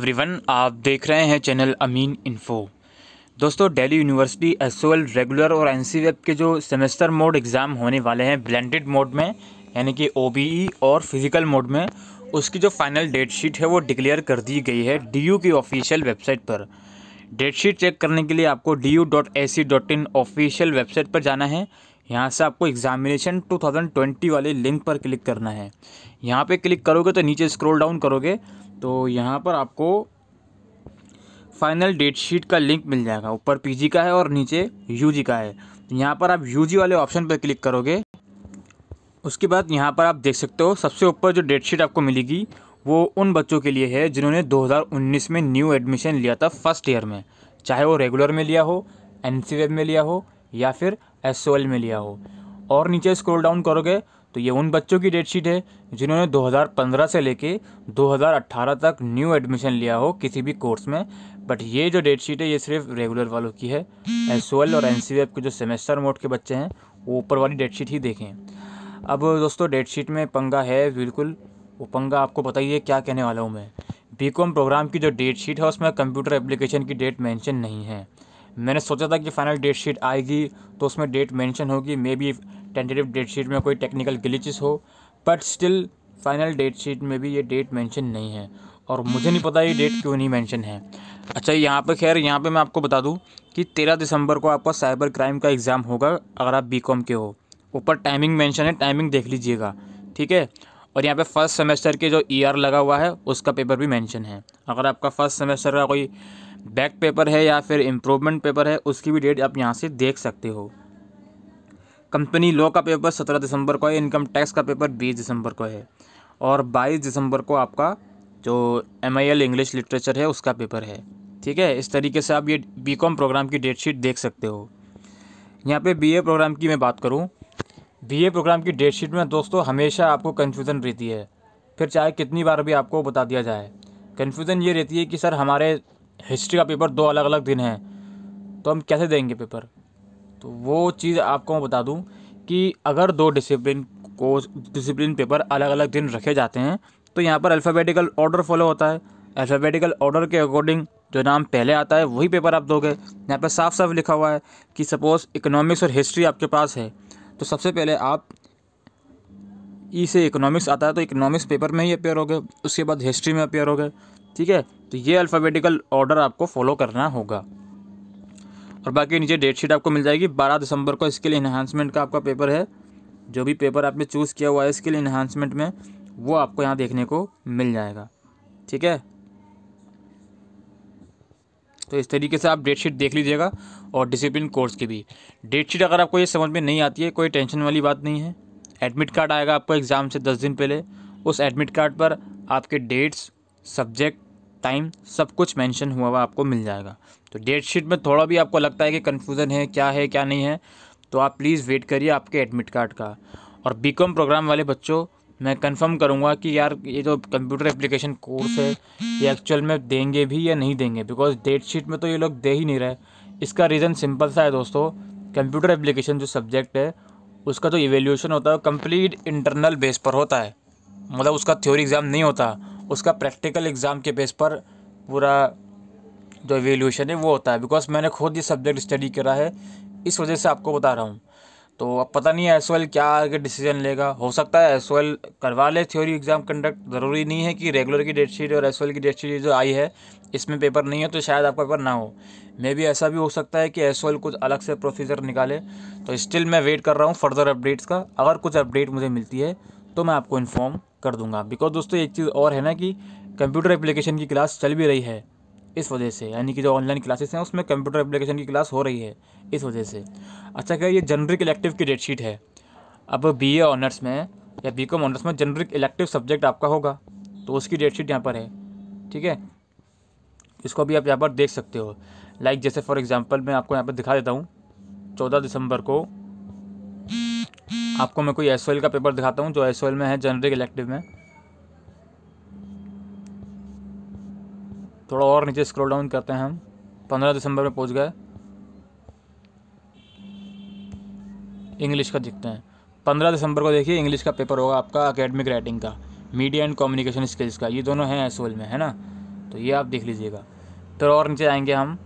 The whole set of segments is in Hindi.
एवरीवन आप देख रहे हैं चैनल अमीन इन्फो दोस्तों दिल्ली यूनिवर्सिटी एस रेगुलर और एन सी के जो सेमेस्टर मोड एग्ज़ाम होने वाले हैं ब्लेंडेड मोड में यानी कि ओ e और फिज़िकल मोड में उसकी जो फाइनल डेट शीट है वो डिक्लेयर कर दी गई है डी की ऑफिशियल वेबसाइट पर डेट शीट चेक करने के लिए आपको D U dot A C dot in official website पर जाना है यहाँ से आपको एग्जामिनेशन 2020 वाले लिंक पर क्लिक करना है यहाँ पे क्लिक करोगे तो नीचे स्क्रॉल डाउन करोगे तो यहाँ पर आपको फाइनल डेट शीट का लिंक मिल जाएगा ऊपर पीजी का है और नीचे यूजी का है तो यहाँ पर आप यूजी वाले ऑप्शन पर क्लिक करोगे उसके बाद यहाँ पर आप देख सकते हो सबसे ऊपर जो डेट शीट आपको मिलेगी वो उन बच्चों के लिए है जिन्होंने 2019 में न्यू एडमिशन लिया था फर्स्ट ईयर में चाहे वो रेगुलर में लिया हो एन में लिया हो या फिर एस में लिया हो और नीचे स्क्रॉल डाउन करोगे तो ये उन बच्चों की डेट शीट है जिन्होंने 2015 से लेके 2018 तक न्यू एडमिशन लिया हो किसी भी कोर्स में बट ये जो डेट शीट है ये सिर्फ रेगुलर वालों की है एस और एन के जो सेमेस्टर मोड के बच्चे हैं वो ऊपर वाली डेट शीट ही देखें अब दोस्तों डेट शीट में पंगा है बिल्कुल वो पंगा आपको पता ही है क्या कहने वाला हूँ मैं बी प्रोग्राम की जो डेट शीट है उसमें कंप्यूटर एप्लीकेशन की डेट मेंशन नहीं है मैंने सोचा था कि फाइनल डेट शीट आएगी तो उसमें डेट मेंशन होगी maybe tentative date sheet में कोई टेक्निकल ग्लिचेस हो but still final date sheet में भी ये डेट मेंशन नहीं है और मुझे नहीं पता ये डेट क्यों नहीं मेंशन है अच्छा यहाँ पर खैर यहाँ पे मैं आपको बता दूँ कि तेरह दिसंबर को आपका साइबर क्राइम का एग्ज़ाम होगा अगर आप बी के हो ऊपर टाइमिंग मैंशन है टाइमिंग देख लीजिएगा ठीक है और यहाँ पे फर्स्ट सेमेस्टर के जो ईयर e लगा हुआ है उसका पेपर भी मेंशन है अगर आपका फर्स्ट सेमेस्टर का कोई बैक पेपर है या फिर इम्प्रूवमेंट पेपर है उसकी भी डेट आप यहाँ से देख सकते हो कंपनी लॉ का पेपर सत्रह दिसंबर को है इनकम टैक्स का पेपर बीस दिसंबर को है और बाईस दिसंबर को आपका जो एम इंग्लिश लिटरेचर है उसका पेपर है ठीक है इस तरीके से आप ये बी प्रोग्राम की डेट शीट देख सकते हो यहाँ पे बी प्रोग्राम की मैं बात करूँ बी प्रोग्राम की डेट शीट में दोस्तों हमेशा आपको कन्फ्यूज़न रहती है फिर चाहे कितनी बार भी आपको बता दिया जाए कन्फ्यूज़न ये रहती है कि सर हमारे हिस्ट्री का पेपर दो अलग अलग दिन हैं तो हम कैसे देंगे पेपर तो वो चीज़ आपको मैं बता दूँ कि अगर दो डिसिप्लिन को डिसिप्लिन पेपर अलग अलग दिन रखे जाते हैं तो यहाँ पर अल्फ़ाबेटिकल ऑर्डर फॉलो होता है अल्फ़ाबेटिकल ऑर्डर के अकॉर्डिंग जो नाम पहले आता है वही पेपर आप दोगे यहाँ पर साफ साफ लिखा हुआ है कि सपोज़ इकोनॉमिक्स और हिस्ट्री आपके पास है तो सबसे पहले आप ई e से इकोनॉमिक्स आता है तो इकोनॉमिक्स पेपर में ही अपेयर हो गए उसके बाद हिस्ट्री में अपेयर हो गए ठीक है तो ये अल्फ़ाबेटिकल ऑर्डर आपको फॉलो करना होगा और बाकी नीचे डेट शीट आपको मिल जाएगी बारह दिसंबर को इसके लिए इन्हांसमेंट का आपका पेपर है जो भी पेपर आपने चूज़ किया हुआ है इसके लिए इन्हांसमेंट में वो आपको यहाँ देखने को मिल जाएगा ठीक है तो इस तरीके से आप डेट शीट देख लीजिएगा और डिसिप्लिन कोर्स की भी डेट शीट अगर आपको ये समझ में नहीं आती है कोई टेंशन वाली बात नहीं है एडमिट कार्ड आएगा आपको एग्ज़ाम से दस दिन पहले उस एडमिट कार्ड पर आपके डेट्स सब्जेक्ट टाइम सब कुछ मेंशन हुआ हुआ आपको मिल जाएगा तो डेट शीट में थोड़ा भी आपको लगता है कि कन्फ्यूज़न है क्या है क्या नहीं है तो आप प्लीज़ वेट करिए आपके एडमिट कार्ड का और बी प्रोग्राम वाले बच्चों मैं कंफर्म करूँगा कि यार ये जो कंप्यूटर एप्लीकेशन कोर्स है ये एक्चुअल में देंगे भी या नहीं देंगे बिकॉज डेट शीट में तो ये लोग दे ही नहीं रहे इसका रीज़न सिंपल सा है दोस्तों कंप्यूटर एप्लीकेशन जो सब्जेक्ट है उसका जो इवेल्यूशन होता है कंप्लीट इंटरनल बेस पर होता है मतलब उसका थ्योरी एग्ज़ाम नहीं होता उसका प्रैक्टिकल एग्ज़ाम के बेस पर पूरा जो एवेल्यूशन है वो होता है बिकॉज मैंने खुद ये सब्जेक्ट स्टडी करा है इस वजह से आपको बता रहा हूँ तो अब पता नहीं है एस क्या आगे डिसीजन लेगा हो सकता है एस करवा ले थ्योरी एग्ज़ाम कंडक्ट ज़रूरी नहीं है कि रेगुलर की डेट शीट और एस की डेट शीट जो आई है इसमें पेपर नहीं है तो शायद आपका पेपर ना हो मे भी ऐसा भी हो सकता है कि एस कुछ अलग से प्रोसीजर निकाले तो स्टिल मैं वेट कर रहा हूँ फर्दर अपडेट्स का अगर कुछ अपडेट मुझे मिलती है तो मैं आपको इन्फॉर्म कर दूंगा बिकॉज दोस्तों एक चीज़ और है ना कि कंप्यूटर एप्लीकेशन की क्लास चल भी रही है इस वजह से यानी कि जो ऑनलाइन क्लासेस हैं उसमें कंप्यूटर एप्लीकेशन की क्लास हो रही है इस वजह से अच्छा क्या ये जनरिक इलेक्टिव की डेट शीट है अब बी ए ऑनर्स में या बी कॉम ऑनर्स में जनरिक इलेक्टिव सब्जेक्ट आपका होगा तो उसकी डेट शीट यहाँ पर है ठीक है इसको भी आप यहाँ पर देख सकते हो लाइक like जैसे फॉर एग्ज़ाम्पल मैं आपको यहाँ पर दिखा देता हूँ चौदह दिसंबर को आपको मैं कोई एस का पेपर दिखाता हूँ जो एस में है जनरिक इलेक्टिव में थोड़ा और नीचे स्क्रॉल डाउन करते हैं हम पंद्रह दिसंबर में पहुँच गए इंग्लिश का दिखते हैं पंद्रह दिसंबर को देखिए इंग्लिश का पेपर होगा आपका अकेडमिक राइटिंग का मीडिया एंड कम्युनिकेशन स्किल्स का ये दोनों हैं एस में है ना तो ये आप देख लीजिएगा फिर और नीचे आएंगे हम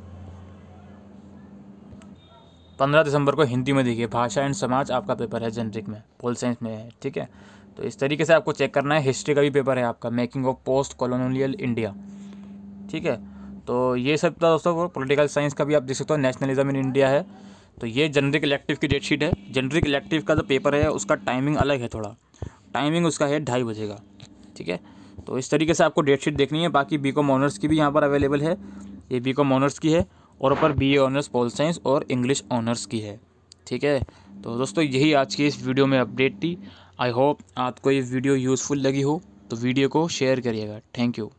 पंद्रह दिसंबर को हिंदी में देखिए भाषा एंड समाज आपका पेपर है जेनरिक में पोल साइंस में है ठीक है तो इस तरीके से आपको चेक करना है हिस्ट्री का भी पेपर है आपका making of post colonial India ठीक है तो ये सब था दोस्तों पॉलिटिकल साइंस का भी आप देख सकते हो नेशनलिज्म इन इंडिया है तो ये जनरिक इलेक्टिव की डेट शीट है जनरिक इलेक्टिव का जो पेपर है उसका टाइमिंग अलग है थोड़ा टाइमिंग उसका है ढाई बजे का ठीक है तो इस तरीके से आपको डेट शीट देखनी है बाकी बी कॉम ऑनर्स की भी यहाँ पर अवेलेबल है ये बी कॉम ऑनर्स की है और ऊपर बी ऑनर्स पोल साइंस और इंग्लिश ऑनर्स की है ठीक है तो दोस्तों यही आज की इस वीडियो में अपडेट थी आई होप आपको ये वीडियो यूज़फुल लगी हो तो वीडियो को शेयर करिएगा थैंक यू